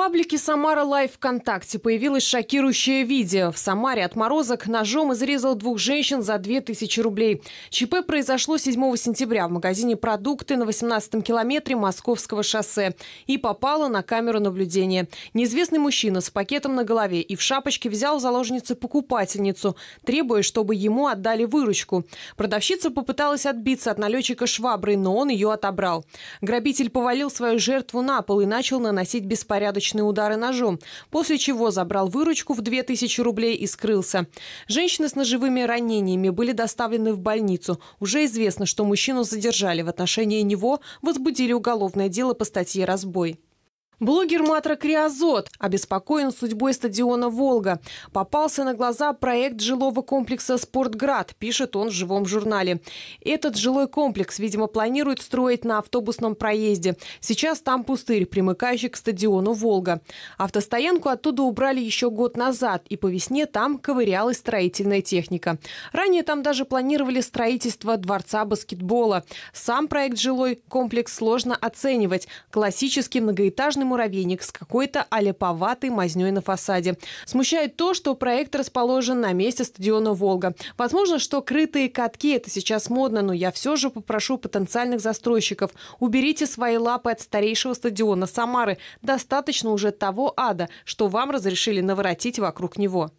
паблике «Самара Лайв ВКонтакте» появилось шокирующее видео. В Самаре отморозок ножом изрезал двух женщин за 2000 рублей. ЧП произошло 7 сентября в магазине «Продукты» на 18-м километре Московского шоссе и попало на камеру наблюдения. Неизвестный мужчина с пакетом на голове и в шапочке взял в заложницы покупательницу, требуя, чтобы ему отдали выручку. Продавщица попыталась отбиться от налетчика шваброй, но он ее отобрал. Грабитель повалил свою жертву на пол и начал наносить беспорядочные точные удары ножом, после чего забрал выручку в 2000 рублей и скрылся. Женщины с ножевыми ранениями были доставлены в больницу. Уже известно, что мужчину задержали. В отношении него возбудили уголовное дело по статье «Разбой». Блогер Матра Криозот обеспокоен судьбой стадиона «Волга». Попался на глаза проект жилого комплекса «Спортград», пишет он в живом журнале. Этот жилой комплекс, видимо, планируют строить на автобусном проезде. Сейчас там пустырь, примыкающий к стадиону «Волга». Автостоянку оттуда убрали еще год назад, и по весне там ковырялась строительная техника. Ранее там даже планировали строительство дворца баскетбола. Сам проект жилой комплекс сложно оценивать. Классический многоэтажный муравейник с какой-то аляповатой мазнёй на фасаде. Смущает то, что проект расположен на месте стадиона «Волга». Возможно, что крытые катки – это сейчас модно, но я все же попрошу потенциальных застройщиков. Уберите свои лапы от старейшего стадиона Самары. Достаточно уже того ада, что вам разрешили наворотить вокруг него.